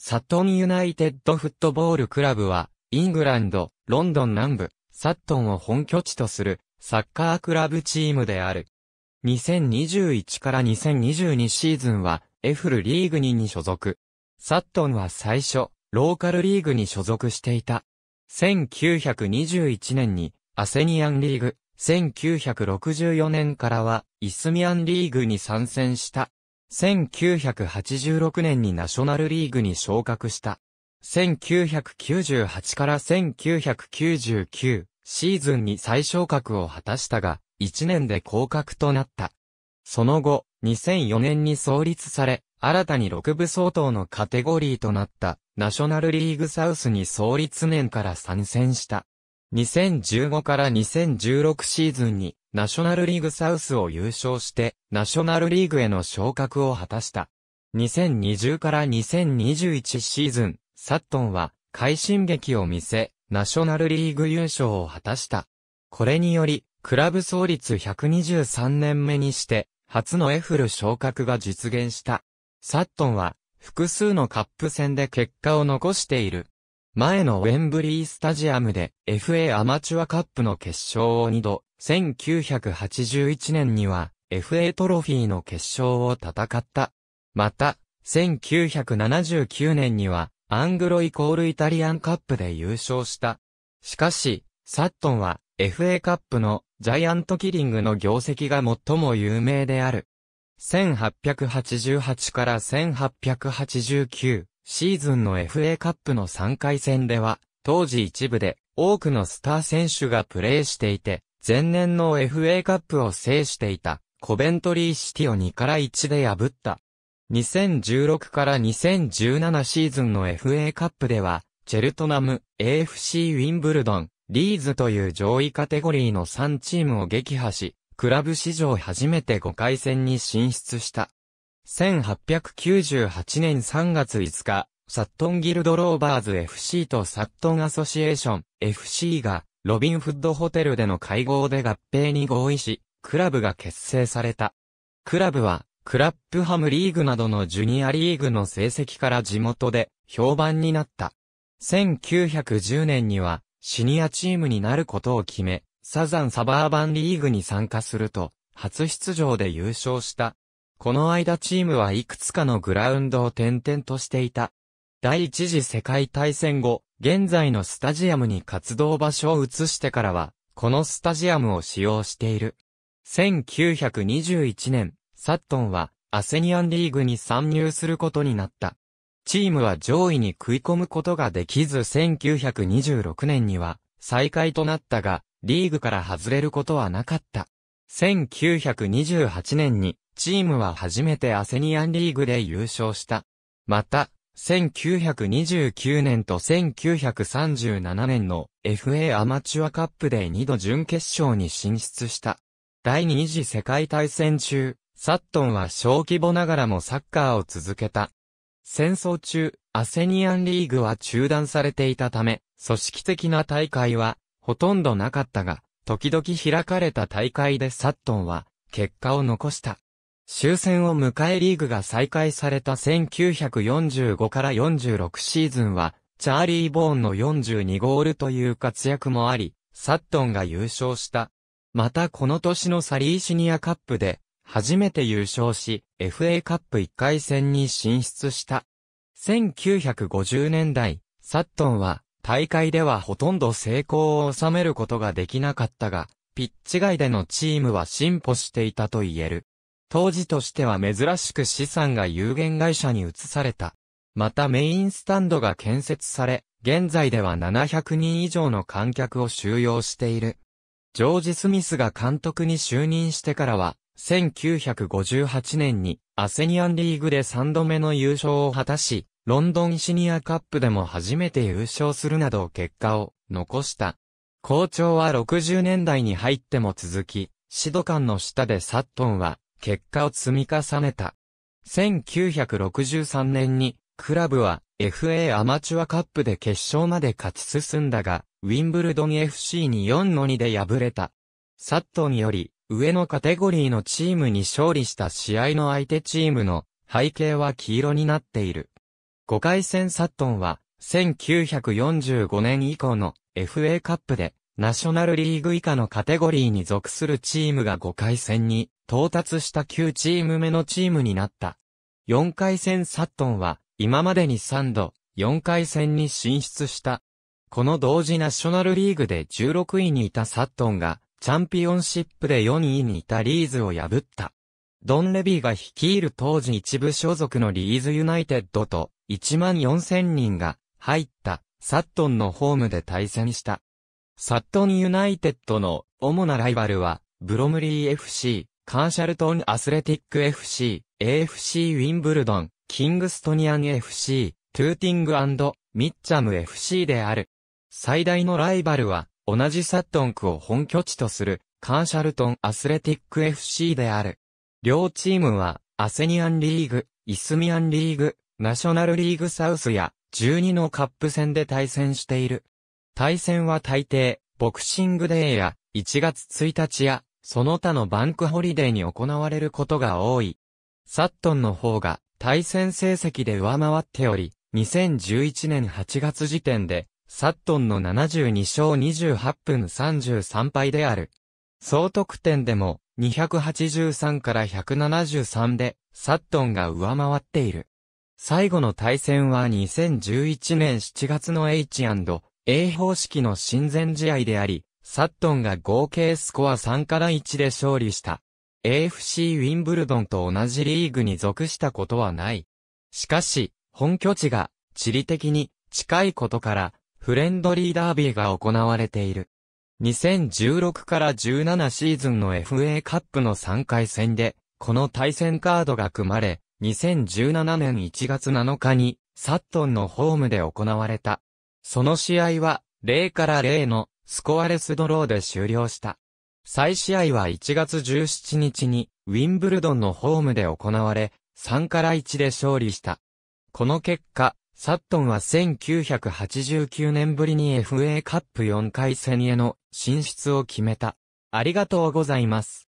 サットンユナイテッドフットボールクラブは、イングランド、ロンドン南部、サットンを本拠地とする、サッカークラブチームである。2021から2022シーズンは、エフルリーグ2に所属。サットンは最初、ローカルリーグに所属していた。1921年に、アセニアンリーグ、1964年からは、イスミアンリーグに参戦した。1986年にナショナルリーグに昇格した。1998から1999シーズンに再昇格を果たしたが、1年で降格となった。その後、2004年に創立され、新たに6部相当のカテゴリーとなった、ナショナルリーグサウスに創立年から参戦した。2015から2016シーズンに、ナショナルリーグサウスを優勝して、ナショナルリーグへの昇格を果たした。2020から2021シーズン、サットンは快進撃を見せ、ナショナルリーグ優勝を果たした。これにより、クラブ創立123年目にして、初のエフル昇格が実現した。サットンは、複数のカップ戦で結果を残している。前のウェンブリースタジアムで FA アマチュアカップの決勝を2度、1981年には FA トロフィーの決勝を戦った。また、1979年にはアングロイコールイタリアンカップで優勝した。しかし、サットンは FA カップのジャイアントキリングの業績が最も有名である。1888から1889シーズンの FA カップの3回戦では、当時一部で多くのスター選手がプレーしていて、前年の FA カップを制していた、コベントリーシティを2から1で破った。2016から2017シーズンの FA カップでは、チェルトナム、AFC ウィンブルドン、リーズという上位カテゴリーの3チームを撃破し、クラブ史上初めて5回戦に進出した。1898年3月5日、サットンギルドローバーズ FC とサットンアソシエーション FC がロビンフッドホテルでの会合で合併に合意し、クラブが結成された。クラブは、クラップハムリーグなどのジュニアリーグの成績から地元で評判になった。1910年には、シニアチームになることを決め、サザンサバーバンリーグに参加すると、初出場で優勝した。この間チームはいくつかのグラウンドを転々としていた。第一次世界大戦後、現在のスタジアムに活動場所を移してからは、このスタジアムを使用している。1921年、サットンはアセニアンリーグに参入することになった。チームは上位に食い込むことができず1926年には再開となったが、リーグから外れることはなかった。1928年にチームは初めてアセニアンリーグで優勝した。また、1929年と1937年の FA アマチュアカップで2度準決勝に進出した。第二次世界大戦中、サットンは小規模ながらもサッカーを続けた。戦争中、アセニアンリーグは中断されていたため、組織的な大会はほとんどなかったが、時々開かれた大会でサットンは結果を残した。終戦を迎えリーグが再開された1945から46シーズンは、チャーリー・ボーンの42ゴールという活躍もあり、サットンが優勝した。またこの年のサリーシニアカップで、初めて優勝し、FA カップ1回戦に進出した。1950年代、サットンは、大会ではほとんど成功を収めることができなかったが、ピッチ外でのチームは進歩していたと言える。当時としては珍しく資産が有限会社に移された。またメインスタンドが建設され、現在では700人以上の観客を収容している。ジョージ・スミスが監督に就任してからは、1958年にアセニアンリーグで3度目の優勝を果たし、ロンドンシニアカップでも初めて優勝するなど結果を残した。好調は60年代に入っても続き、指導官の下でサットンは結果を積み重ねた。1963年に、クラブは FA アマチュアカップで決勝まで勝ち進んだが、ウィンブルドン FC に4の2で敗れた。サットにより、上のカテゴリーのチームに勝利した試合の相手チームの背景は黄色になっている。5回戦サットンは、1945年以降の FA カップで、ナショナルリーグ以下のカテゴリーに属するチームが5回戦に到達した9チーム目のチームになった。4回戦サットンは、今までに3度、4回戦に進出した。この同時ナショナルリーグで16位にいたサットンが、チャンピオンシップで4位にいたリーズを破った。ドン・レビーが率いる当時一部所属のリーズユナイテッドと1万4000人が入ったサットンのホームで対戦した。サットンユナイテッドの主なライバルはブロムリー FC、カーシャルトンアスレティック FC、AFC ウィンブルドン、キングストニアン FC、トゥーティングミッチャム FC である。最大のライバルは、同じサットン区を本拠地とする、カーシャルトンアスレティック FC である。両チームは、アセニアンリーグ、イスミアンリーグ、ナショナルリーグサウスや、12のカップ戦で対戦している。対戦は大抵、ボクシングデーや、1月1日や、その他のバンクホリデーに行われることが多い。サットンの方が対戦成績で上回っており、2011年8月時点で、サットンの72勝28分33敗である。総得点でも283から173で、サットンが上回っている。最後の対戦は2011年7月の H&A 方式の親善試合であり、サットンが合計スコア3から1で勝利した。AFC ウィンブルドンと同じリーグに属したことはない。しかし、本拠地が地理的に近いことからフレンドリーダービーが行われている。2016から17シーズンの FA カップの3回戦で、この対戦カードが組まれ、2017年1月7日にサットンのホームで行われた。その試合は0から0のスコアレスドローで終了した。再試合は1月17日に、ウィンブルドンのホームで行われ、3から1で勝利した。この結果、サットンは1989年ぶりに FA カップ4回戦への進出を決めた。ありがとうございます。